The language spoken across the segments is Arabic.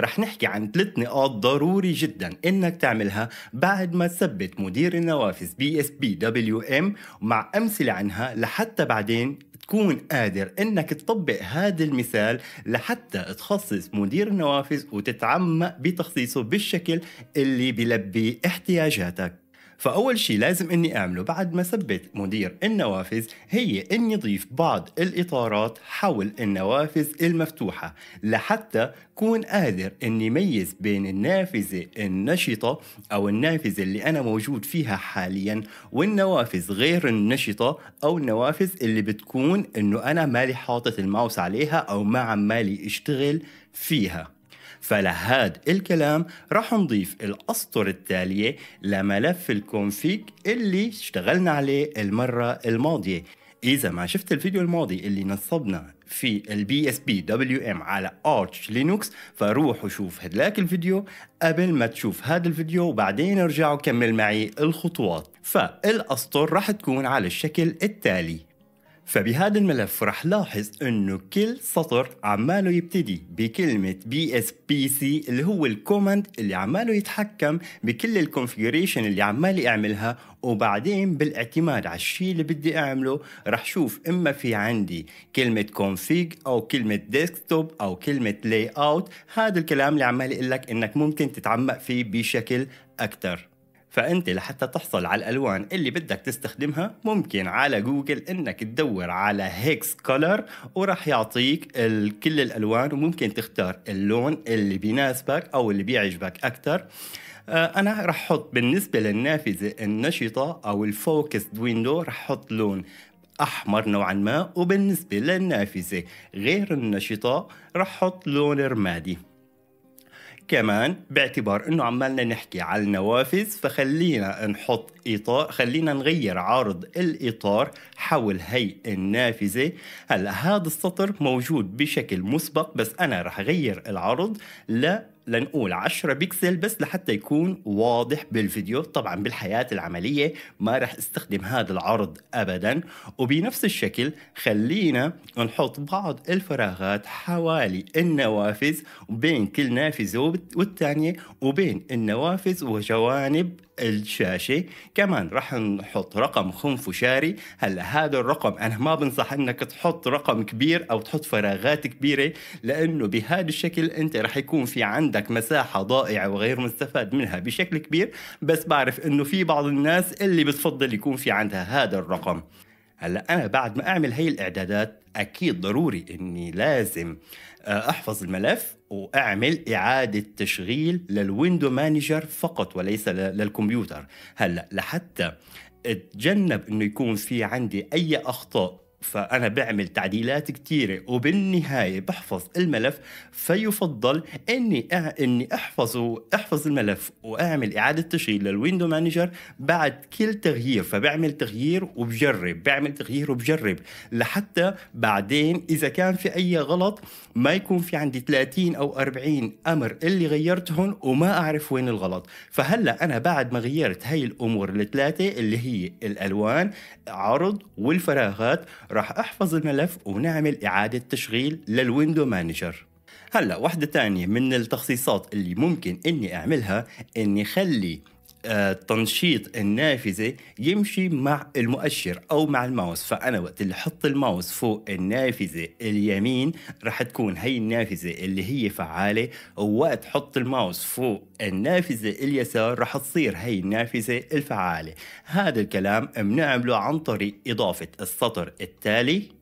رح نحكي عن ثلاث نقاط ضروري جدا انك تعملها بعد ما تثبت مدير النوافذ بي اس بي دبليو ام مع امثله عنها لحتى بعدين تكون قادر انك تطبق هذا المثال لحتى تخصص مدير النوافذ وتتعمق بتخصيصه بالشكل اللي بيلبي احتياجاتك فأول شيء لازم أني أعمله بعد ما ثبت مدير النوافذ هي أني أضيف بعض الإطارات حول النوافذ المفتوحة لحتى كون قادر أني ميز بين النافذة النشطة أو النافذة اللي أنا موجود فيها حاليا والنوافذ غير النشطة أو النوافذ اللي بتكون أنه أنا مالي حاطط الماوس عليها أو ما عمالي أشتغل فيها فلهاد الكلام رح نضيف الأسطر التالية لملف الكونفيك اللي اشتغلنا عليه المرة الماضية إذا ما شفت الفيديو الماضي اللي نصبنا في البي اس بي دبليو ام على ارتش لينوكس فروح وشوف هدلاك الفيديو قبل ما تشوف هذا الفيديو وبعدين ارجع وكمل معي الخطوات فالاسطر رح تكون على الشكل التالي فبهذا الملف رح لاحظ انه كل سطر عماله يبتدي بكلمة بي اس بي سي اللي هو الكوماند اللي عماله يتحكم بكل الكونفيجريشن اللي عمالي اعملها وبعدين بالاعتماد على الشيء اللي بدي اعمله رح شوف اما في عندي كلمة كونفيج او كلمة ديسكتوب او كلمة لاي اوت هذا الكلام اللي عمال يقول لك انك ممكن تتعمق فيه بشكل اكثر فأنت لحتى تحصل على الألوان اللي بدك تستخدمها ممكن على جوجل أنك تدور على هيكس كولر وراح يعطيك كل الألوان وممكن تختار اللون اللي بيناسبك أو اللي بيعجبك أكثر آه، انا رح احط بالنسبه للنافذه النشطه او الفوكسد ويندو رح احط لون احمر نوعا ما وبالنسبه للنافذه غير النشطه رح احط لون رمادي كمان باعتبار انه عمالنا نحكي على النوافذ فخلينا نحط اطار خلينا نغير عرض الاطار حول هي النافذه هلا هذا السطر موجود بشكل مسبق بس انا رح اغير العرض ل لنقول 10 بكسل بس لحتى يكون واضح بالفيديو طبعا بالحياة العملية ما رح استخدم هذا العرض أبدا وبنفس الشكل خلينا نحط بعض الفراغات حوالي النوافذ بين كل نافذة والتانية وبين النوافذ وجوانب الشاشة كمان رح نحط رقم خنفشاري هلا هذا الرقم أنا ما بنصح أنك تحط رقم كبير أو تحط فراغات كبيرة لأنه بهذا الشكل أنت رح يكون في عندك عندك مساحة ضائعة وغير مستفاد منها بشكل كبير بس بعرف انه في بعض الناس اللي بتفضل يكون في عندها هذا الرقم هلا انا بعد ما اعمل هي الاعدادات اكيد ضروري اني لازم آه، احفظ الملف واعمل اعاده تشغيل للويندو مانجر فقط وليس للكمبيوتر هلا لحتى اتجنب انه يكون في عندي اي اخطاء فأنا بعمل تعديلات كثيرة وبالنهاية بحفظ الملف فيفضل إني إني أحفظ أحفظ الملف وأعمل إعادة تشغيل للويندو مانجر بعد كل تغيير فبعمل تغيير وبجرب بعمل تغيير وبجرب لحتى بعدين إذا كان في أي غلط ما يكون في عندي 30 أو 40 أمر اللي غيرتهم وما أعرف وين الغلط فهلا أنا بعد ما غيرت هاي الأمور الثلاثة اللي هي الألوان عرض والفراغات راح احفظ الملف ونعمل اعادة تشغيل للويندو مانجر هلا واحدة تانية من التخصيصات اللي ممكن اني اعملها اني خلي تنشيط النافذة يمشي مع المؤشر أو مع الماوس فأنا وقت اللي حط الماوس فوق النافذة اليمين رح تكون هي النافذة اللي هي فعالة ووقت حط الماوس فوق النافذة اليسار رح تصير هي النافذة الفعالة هذا الكلام بنعمله عن طريق إضافة السطر التالي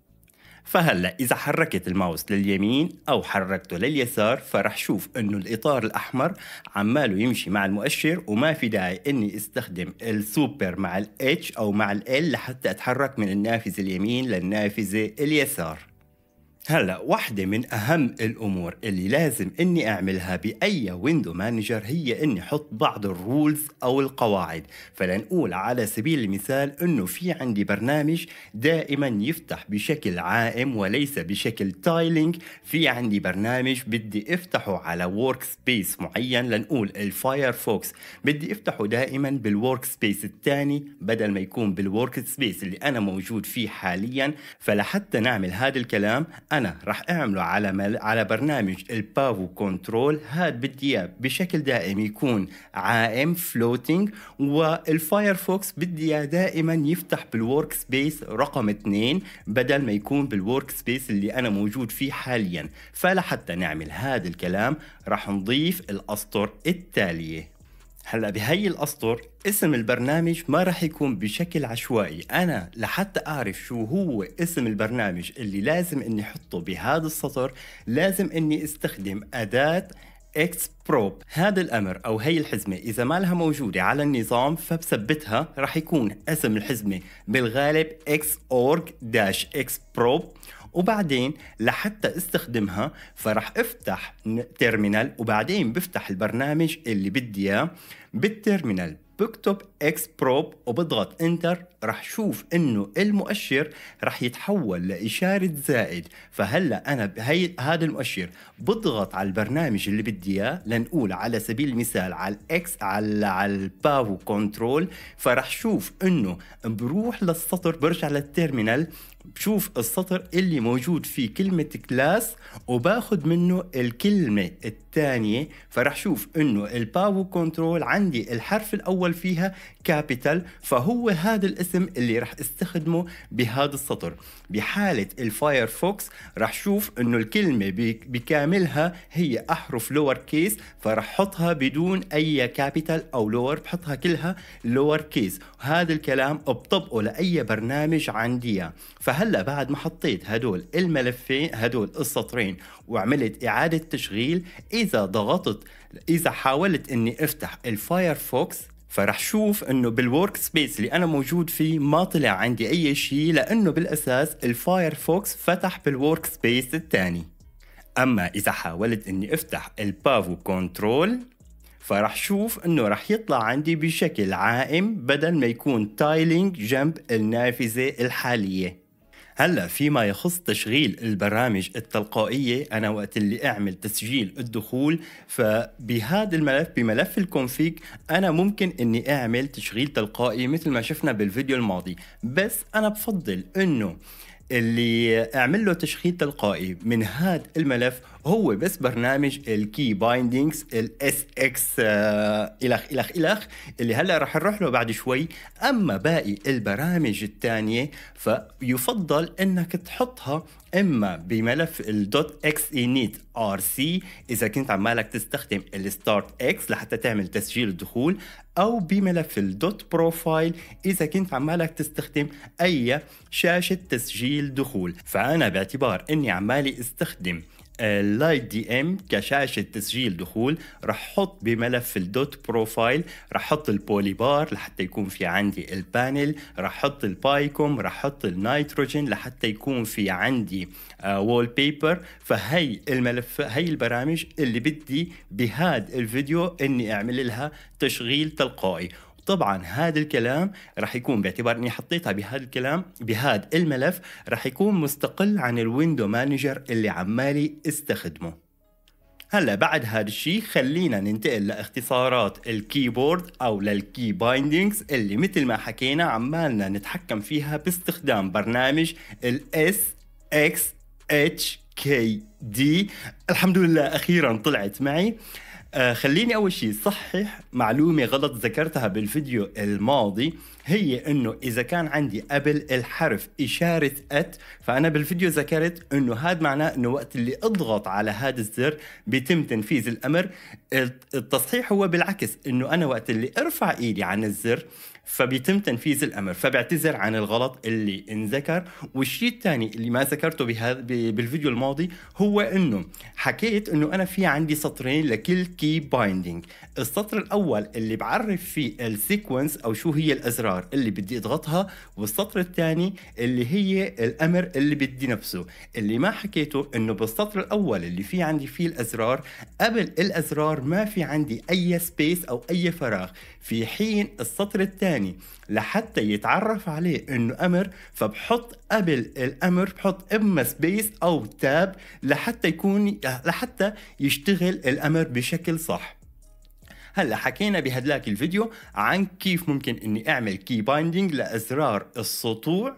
فهلا اذا حركت الماوس لليمين او حركته لليسار فرح شوف انه الاطار الاحمر عماله يمشي مع المؤشر وما في داعي اني استخدم السوبر مع الاتش او مع ال لحتى اتحرك من النافذه اليمين للنافذه اليسار هلا واحدة من أهم الأمور اللي لازم إني أعملها بأي ويندو مانجر هي إني أحط بعض الرولز أو القواعد، فلنقول على سبيل المثال إنه في عندي برنامج دائما يفتح بشكل عائم وليس بشكل تايلينج، في عندي برنامج بدي أفتحه على وورك سبيس معين لنقول الفايرفوكس، بدي أفتحه دائما بالورك سبيس الثاني بدل ما يكون بالورك سبيس اللي أنا موجود فيه حاليا، فلحتى نعمل هذا الكلام انا راح اعمله على مل... على برنامج البافو كنترول هاد بدي اياه بشكل دائم يكون عائم فلوتنج والفايرفوكس بدي اياه دائما يفتح بالورك سبيس رقم اثنين بدل ما يكون بالورك سبيس اللي انا موجود فيه حاليا فلحتى نعمل هذا الكلام راح نضيف الاسطر التاليه هلا بهي الاسطر اسم البرنامج ما رح يكون بشكل عشوائي انا لحتى اعرف شو هو اسم البرنامج اللي لازم اني احطه بهذا السطر لازم اني استخدم اداه اكس بروب هذا الامر او هي الحزمه اذا ما لها موجوده على النظام فبثبتها راح يكون اسم الحزمه بالغالب اكس اورج داش اكس بروب وبعدين لحتى استخدمها فرح افتح تيرمينال وبعدين بفتح البرنامج اللي بدي اياه بالتيرمينال بكتب اكس بروب وبضغط انتر رح شوف انه المؤشر رح يتحول لاشاره زائد فهلا انا بهي هذا المؤشر بضغط على البرنامج اللي بدي اياه لنقول على سبيل المثال على الاكس على على الباو كنترول فرح شوف انه بروح للسطر برجع للتيرمينال بشوف السطر اللي موجود فيه كلمة كلاس وباخد منه الكلمة الثانية فرح شوف انه الباور كنترول عندي الحرف الاول فيها كابيتال فهو هذا الاسم اللي رح استخدمه بهذا السطر بحالة الفايرفوكس رح شوف انه الكلمة بكاملها هي احرف لور كيس فرح حطها بدون اي كابيتال او لور بحطها كلها لور كيس هذا الكلام بطبقه لاي برنامج عندي فهلا بعد ما حطيت هدول الملفين هدول السطرين وعملت اعادة تشغيل اذا ضغطت اذا حاولت اني افتح الفايرفوكس فرح شوف انه بالورك سبيس اللي انا موجود فيه ما طلع عندي اي شيء لانه بالاساس الفايرفوكس فتح بالورك سبيس الثاني اما اذا حاولت اني افتح البافو كنترول فرح شوف انه رح يطلع عندي بشكل عائم بدل ما يكون تايلينج جنب النافذة الحالية هلا فيما يخص تشغيل البرامج التلقائيه انا وقت اللي اعمل تسجيل الدخول فبهذا الملف بملف الكونفيج انا ممكن اني اعمل تشغيل تلقائي مثل ما شفنا بالفيديو الماضي بس انا بفضل انه اللي اعمل له تشغيل تلقائي من هذا الملف هو بس برنامج الكي بايندينجز الاس اكس الخ الخ الخ اللي هلا رح نروح له بعد شوي اما باقي البرامج الثانيه فيفضل انك تحطها اما بملف الدوت اكس اي نيت ار سي اذا كنت عمالك تستخدم الستارت اكس لحتى تعمل تسجيل الدخول او بملف الدوت بروفايل اذا كنت عمالك تستخدم اي شاشه تسجيل دخول فانا باعتبار اني عمالي استخدم اللايت دي ام كشاشه تسجيل دخول رح احط بملف الدوت بروفايل رح احط البولي بار لحتى يكون في عندي البانل رح احط البايكوم رح احط النيتروجين لحتى يكون في عندي وول آه، بيبر فهي الملف هي البرامج اللي بدي بهذا الفيديو اني اعمل لها تشغيل تلقائي طبعا هذا الكلام راح يكون باعتبار اني حطيتها بهذا الكلام بهذا الملف راح يكون مستقل عن الويندو مانجر اللي عمالي استخدمه هلا بعد هذا الشيء خلينا ننتقل لاختصارات الكيبورد او للكي بايندينجز اللي مثل ما حكينا عمالنا نتحكم فيها باستخدام برنامج الاس اكس اتش كي دي الحمد لله اخيرا طلعت معي آه خليني أول شيء صحح معلومة غلط ذكرتها بالفيديو الماضي هي انه اذا كان عندي قبل الحرف اشاره ات فانا بالفيديو ذكرت انه هذا معناه انه وقت اللي اضغط على هذا الزر بيتم تنفيذ الامر التصحيح هو بالعكس انه انا وقت اللي ارفع ايدي عن الزر فبيتم تنفيذ الامر فبعتذر عن الغلط اللي انذكر والشيء الثاني اللي ما ذكرته بهذا بالفيديو الماضي هو انه حكيت انه انا في عندي سطرين لكل كي بايندينج السطر الاول اللي بعرف فيه السيكونس او شو هي الازرار اللي بدي اضغطها والسطر الثاني اللي هي الامر اللي بدي نفسه اللي ما حكيته انه بالسطر الاول اللي في عندي فيه الازرار قبل الازرار ما في عندي اي سبيس او اي فراغ في حين السطر الثاني لحتى يتعرف عليه انه امر فبحط قبل الامر بحط اما سبيس او تاب لحتى يكون لحتى يشتغل الامر بشكل صح هلا حكينا بهدلاك الفيديو عن كيف ممكن اني اعمل كي بايندينج لازرار السطوع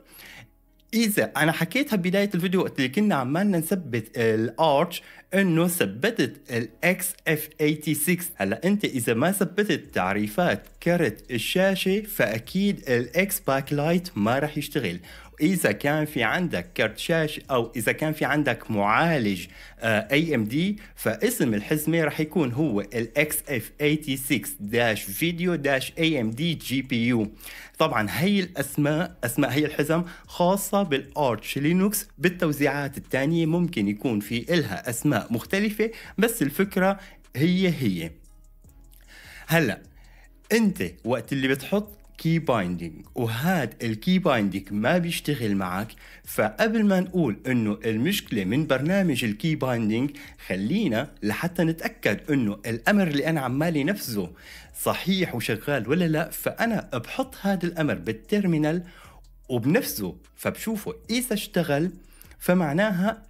اذا انا حكيتها بدايه الفيديو وقت اللي كنا عمالنا نثبت الارش انه ثبتت الاكس اف 86 هلا انت اذا ما ثبتت تعريفات كرت الشاشه فاكيد الاكس باك لايت ما راح يشتغل اذا كان في عندك كرت شاشه او اذا كان في عندك معالج اي ام دي فاسم الحزمه راح يكون هو الاكس اف 86 داش فيديو داش اي ام دي جي بي يو طبعا هي الاسماء اسماء هي الحزم خاصه بالارتش لينوكس بالتوزيعات الثانيه ممكن يكون في إلها اسماء مختلفه بس الفكره هي هي هلا انت وقت اللي بتحط كي بايندينج وهاد الكي بايندينج ما بيشتغل معك فقبل ما نقول انه المشكله من برنامج الكي بايندينج خلينا لحتى نتاكد انه الامر اللي انا عمالي نفذه صحيح وشغال ولا لا فانا بحط هذا الامر بالتيرمينال وبنفذه فبشوفه اذا اشتغل فمعناها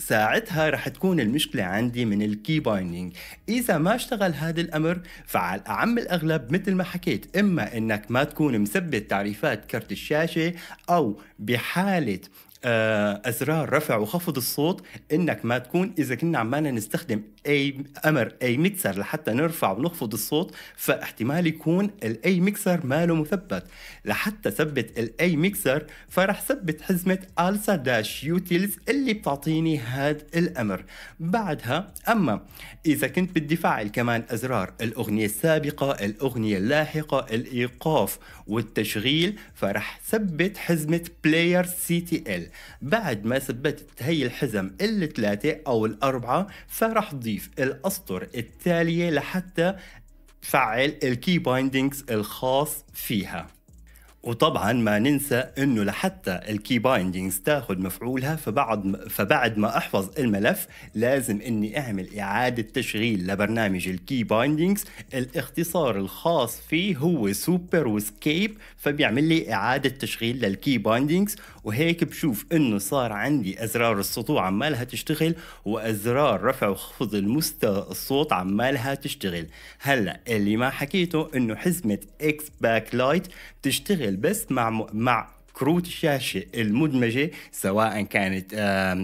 ساعتها رح تكون المشكلة عندي من الكي بايندينج إذا ما اشتغل هذا الأمر فعلى أعم الأغلب مثل ما حكيت إما إنك ما تكون مثبت تعريفات كرت الشاشة أو بحالة آه، ازرار رفع وخفض الصوت انك ما تكون اذا كنا عمالنا نستخدم اي امر اي ميكسر لحتى نرفع ونخفض الصوت فاحتمال يكون الاي ميكسر ماله مثبت لحتى ثبت الاي ميكسر فرح ثبت حزمه السا داش يوتيلز اللي بتعطيني هذا الامر بعدها اما اذا كنت بدي فعل كمان ازرار الاغنيه السابقه الاغنيه اللاحقه الايقاف والتشغيل فرح ثبت حزمه بلاير سي تي ال بعد ما ثبتت هي الحزم الثلاثة أو الأربعة فرح تضيف الأسطر التالية لحتى تفعل الكي بايندينجز الخاص فيها وطبعا ما ننسى انه لحتى الكي بايندينجز تاخد مفعولها فبعد فبعد ما احفظ الملف لازم اني اعمل اعاده تشغيل لبرنامج الكي بايندينجز الاختصار الخاص فيه هو سوبر وسكيب فبيعمل لي اعاده تشغيل للكي بايندينجز وهيك بشوف انه صار عندي ازرار السطوع عمالها تشتغل وازرار رفع وخفض المستوى الصوت عمالها تشتغل هلا اللي ما حكيته انه حزمه اكس باك لايت بتشتغل البست مع مع كروت الشاشه المدمجه سواء كانت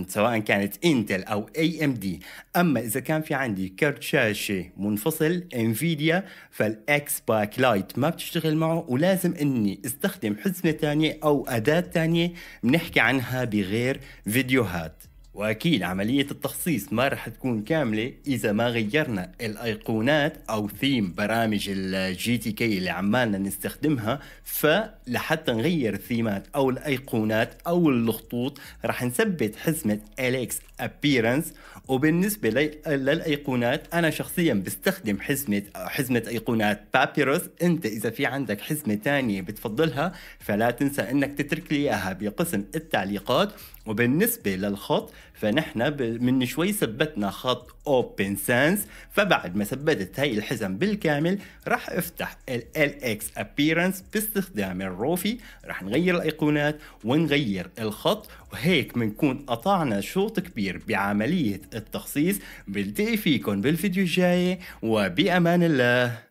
سواء كانت انتل او اي ام دي اما اذا كان في عندي كرت شاشه منفصل انفيديا فالاكس باك لايت ما بتشتغل معه ولازم اني استخدم حزمه ثانيه او اداه ثانيه بنحكي عنها بغير فيديوهات واكيد عمليه التخصيص ما راح تكون كامله اذا ما غيرنا الايقونات او ثيم برامج الجي تي كي اللي عمالنا نستخدمها فلحتى نغير الثيمات او الايقونات او الخطوط راح نثبت حزمه اليكس أبيرنس وبالنسبه للايقونات انا شخصيا بستخدم حزمه حزمه ايقونات بابيروس انت اذا في عندك حزمه ثانيه بتفضلها فلا تنسى انك تترك لي اياها بقسم التعليقات وبالنسبة للخط فنحن من شوي ثبتنا خط اوبن سانس فبعد ما ثبتت هاي الحزم بالكامل راح افتح ال LX appearance باستخدام الروفي راح نغير الايقونات ونغير الخط وهيك بنكون قطعنا شوط كبير بعملية التخصيص بلتقي فيكم بالفيديو الجاي وبأمان الله